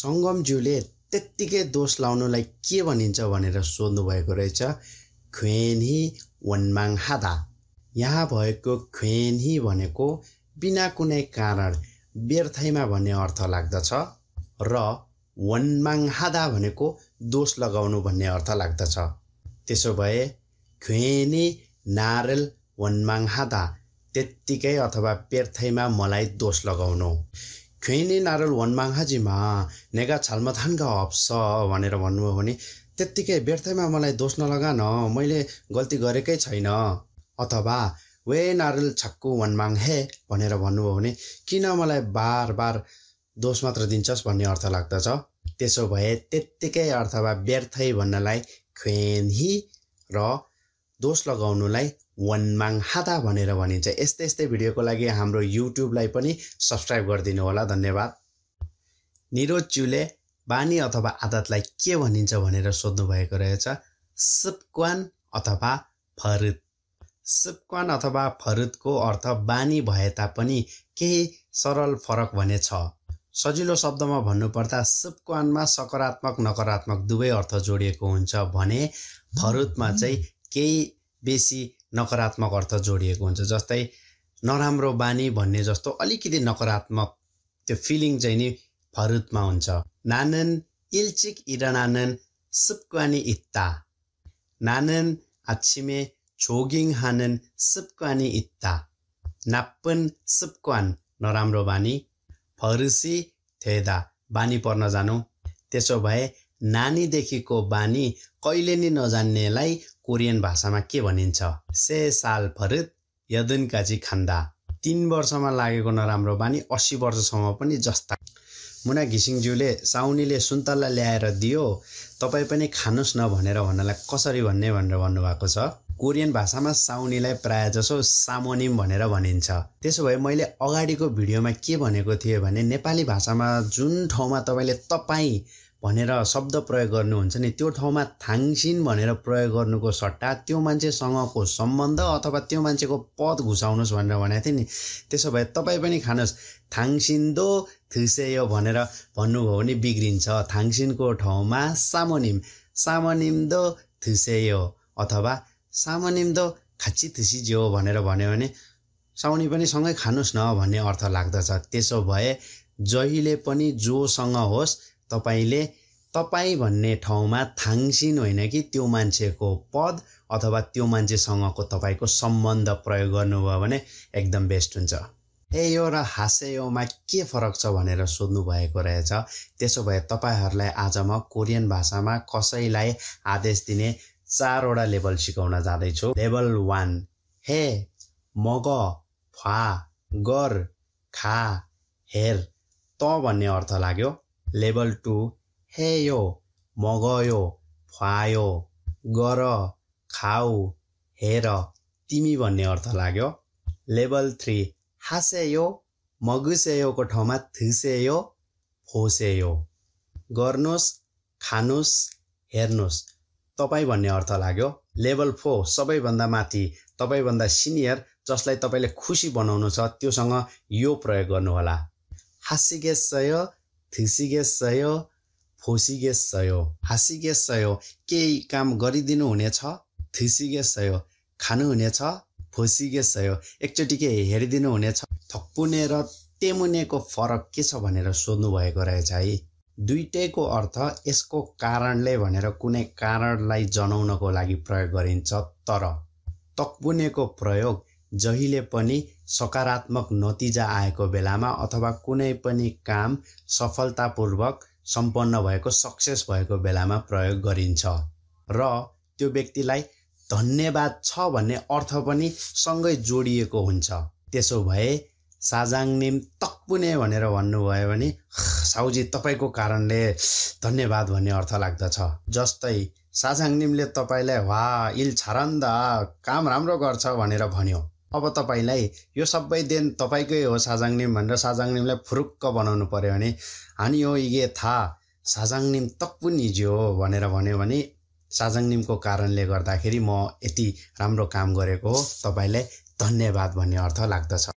सङ्गमज्यूले त्यत्तिकै दोष लाउनुलाई के भनिन्छ भनेर सोध्नुभएको रहेछ ख्वेनही वनमाङ हादा यहाँ भएको ख्वेनी भनेको बिना कुनै कारण व्यर्थैमा भन्ने अर्थ लाग्दछ र वनमाङ हादा भनेको दोष लगाउनु भन्ने अर्थ लाग्दछ त्यसो भए ख्वेनी नारेल वनमाङ हादा त्यत्तिकै अथवा व्यर्थैमा मलाई दोष लगाउनु ख्वेनी नारल वनमा हाजिमा नेगा छालमथानका हप्स भनेर भन्नुभयो भने त्यत्तिकै व्यर्थमा मलाई दोष नलगा न मैले गल्ती गरेकै छैन अथवा वे नारल छक्कु वनमाङ हे भनेर भन्नुभयो भने किन मलाई बार बार दोष मात्र दिन्छस् भन्ने अर्थ लाग्दछ त्यसो भए त्यत्तिकै अर्थवा व्यर्थै भन्नलाई ख्वेनही र दोष लगाउनुलाई वनमाङ हाता भनेर भनिन्छ यस्तै यस्तै भिडियोको लागि हाम्रो युट्युबलाई पनि सब्सक्राइब गरिदिनु होला धन्यवाद निरोज च्युले बानी अथवा आदतलाई के भनिन्छ भनेर सोध्नुभएको रहेछ सुपक्वान अथवा फरुद सुपक्वान अथवा फरुदको अर्थ बानी भए तापनि केही सरल फरक भने छ सजिलो शब्दमा भन्नुपर्दा सुपक्वानमा सकारात्मक नकारात्मक दुवै अर्थ जोडिएको हुन्छ भने फरुतमा चाहिँ केही बेसी नकारात्मक अर्थ जोडिएको हुन्छ जस्तै नराम्रो बानी भन्ने जस्तो अलिकति नकारात्मक त्यो फिलिङ चाहिँ नि फरुतमा हुन्छ नानन इल्चिक इरनानन सुपक्वानी इत्ता नानन आछिमे छोगिङ हानन सुपक्वानी इत्ता नाप्पन सुपक्वान नराम्रो बानी फरुसी थेदा बानी पर्न जानु त्यसो भए नानीदेखिको बानी कहिले नै नजान्नेलाई कोरियन भाषामा के भनिन्छ से साल फरिद यदुन काजी खान्दा तिन वर्षमा लागेको नराम्रो बानी अस्सी वर्षसम्म पनि जस्ता मुना घिसिङज्यूले साउनीले सुन्तला ल्याएर दियो तपाईँ पनि खानुहोस् न भनेर भन्नलाई कसरी भन्ने भनेर भन्नुभएको छ कोरियन भाषामा साउनीलाई प्राय जसो सामोनिम भनेर भनिन्छ त्यसो भए मैले अगाडिको भिडियोमा के भनेको थिएँ भने नेपाली भाषामा जुन ठाउँमा तपाईँले तपाईँ भनेर शब्द प्रयोग गर्नुहुन्छ नि त्यो ठाउँमा थाङसिन भनेर प्रयोग गर्नुको सट्टा त्यो मान्छेसँगको सम्बन्ध अथवा त्यो मान्छेको पद घुसाउनुहोस् भनेर भनेको थिएँ नि त्यसो भए तपाईँ पनि खानुहोस् दो थिसेयो भनेर भन्नुभयो भने बिग्रिन्छ थाङसिनको ठाउँमा सामोनिम सामोनिम दो थिसेयो अथवा सामोनिम दो खाची थिसिज्यो भनेर भन्यो भने साउनी पनि सँगै खानुहोस् न भन्ने अर्थ लाग्दछ त्यसो भए जहिले पनि जोसँग होस् तपाईँले तपाईँ भन्ने ठाउँमा थाङसिन होइन कि त्यो मान्छेको पद अथवा त्यो मान्छेसँगको तपाईँको सम्बन्ध प्रयोग गर्नुभयो भने एकदम बेस्ट हुन्छ यो र हासेयोमा के फरक छ भनेर सोध्नु भएको रहेछ त्यसो भए तपाईँहरूलाई आज म कोरियन भाषामा कसैलाई आदेश दिने चारवटा लेभल सिकाउन जाँदैछु लेभल वान हे मग फा गर खा हेर त भन्ने अर्थ लाग्यो लेभल टू यो मगयो फुवायो गर खाऊ हेर तिमी भन्ने अर्थ लाग्यो लेभल थ्री मगुसे मगुसेयोको ठाउँमा थुसेयो फोसेयो गर्नुहोस् खानुहोस् हेर्नुहोस् तपाईँ भन्ने अर्थ लाग्यो लेभल फोर सबैभन्दा माथि तपाईँभन्दा सिनियर जसलाई तपाईँले खुसी बनाउनु छ त्योसँग यो प्रयोग गर्नुहोला हाँसिगेसय थिसि겠어요, 보시겠어요, 하시겠어요, केही काम गरिदिनु हुनेछ थिसि겠어요, खानुहुनेछ भोसिगेसयो एकचोटि के हेरिदिनु हुनेछ थक्पुने र टेमुनेको फरक के छ भनेर सोध्नु भएको रहेछ है दुइटैको अर्थ यसको कारणले भनेर कुनै कारणलाई जनाउनको लागि प्रयोग गरिन्छ तर तक्पुनेको प्रयोग जहिले पनि सकारात्मक नतिजा आएको बेलामा अथवा कुनै पनि काम सफलतापूर्वक सम्पन्न भएको सक्सेस भएको बेलामा प्रयोग गरिन्छ र त्यो व्यक्तिलाई धन्यवाद छ भन्ने अर्थ पनि सँगै जोडिएको हुन्छ त्यसो भए साजाङ निम तक्पुने भनेर भन्नुभयो भने साउजी तपाईँको कारणले धन्यवाद भन्ने अर्थ लाग्दछ जस्तै निमले तपाईँलाई वा इल छारन्दा काम राम्रो गर्छ भनेर भन्यो अब तपाईँलाई यो सबै देन तपाईँकै हो साजाङनिम भनेर साजाङनिमलाई फुरुक्क बनाउनु पऱ्यो भने हानि हो इगे था साजाङनिम तप्पु हिजो हो भनेर भन्यो भने साजाङनिमको कारणले गर्दाखेरि म यति राम्रो काम गरेको हो तपाईँलाई धन्यवाद भन्ने अर्थ लाग्दछ